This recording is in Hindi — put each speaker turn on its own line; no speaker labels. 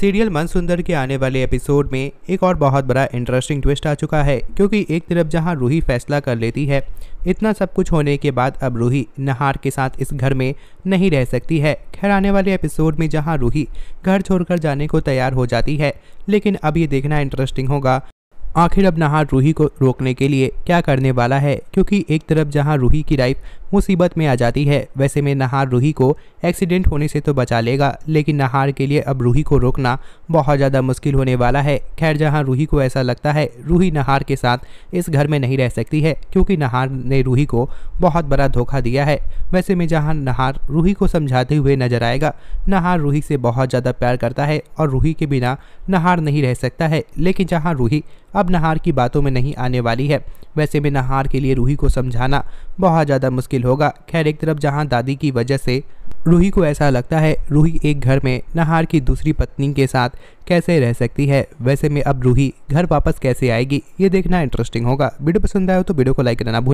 सीरियल मन सुंदर के आने वाले एपिसोड में एक और बहुत बड़ा इंटरेस्टिंग ट्विस्ट आ चुका है क्योंकि एक तरफ जहां रूही फैसला कर लेती है इतना सब कुछ होने के बाद अब रूही नहार के साथ इस घर में नहीं रह सकती है खैर आने वाले एपिसोड में जहां रूही घर छोड़कर जाने को तैयार हो जाती है लेकिन अब ये देखना इंटरेस्टिंग होगा आखिर अब नहार रूही को रोकने के लिए क्या करने वाला है क्योंकि एक तरफ जहां रूही की लाइफ मुसीबत में आ जाती है वैसे में नहार रूही को एक्सीडेंट होने से तो बचा लेगा लेकिन नहार के लिए अब रूही को रोकना बहुत ज़्यादा मुश्किल होने वाला है खैर जहां रूही को ऐसा लगता है रूही नहार के साथ इस घर में नहीं रह सकती है क्योंकि नहार ने रूही को बहुत बड़ा धोखा दिया है वैसे में जहाँ नहार रूही को समझाते हुए नजर आएगा नहार रूही से बहुत ज़्यादा प्यार करता है और रूही के बिना नहार नहीं रह सकता है लेकिन जहाँ रूही अब नहार की बातों में नहीं आने वाली है वैसे भी नहार के लिए रूही को समझाना बहुत ज़्यादा मुश्किल होगा खैर एक तरफ जहाँ दादी की वजह से रूही को ऐसा लगता है रूही एक घर में नहार की दूसरी पत्नी के साथ कैसे रह सकती है वैसे में अब रूही घर वापस कैसे आएगी ये देखना इंटरेस्टिंग होगा वीडियो पसंद आया हो तो वीडियो को लाइक करना भूल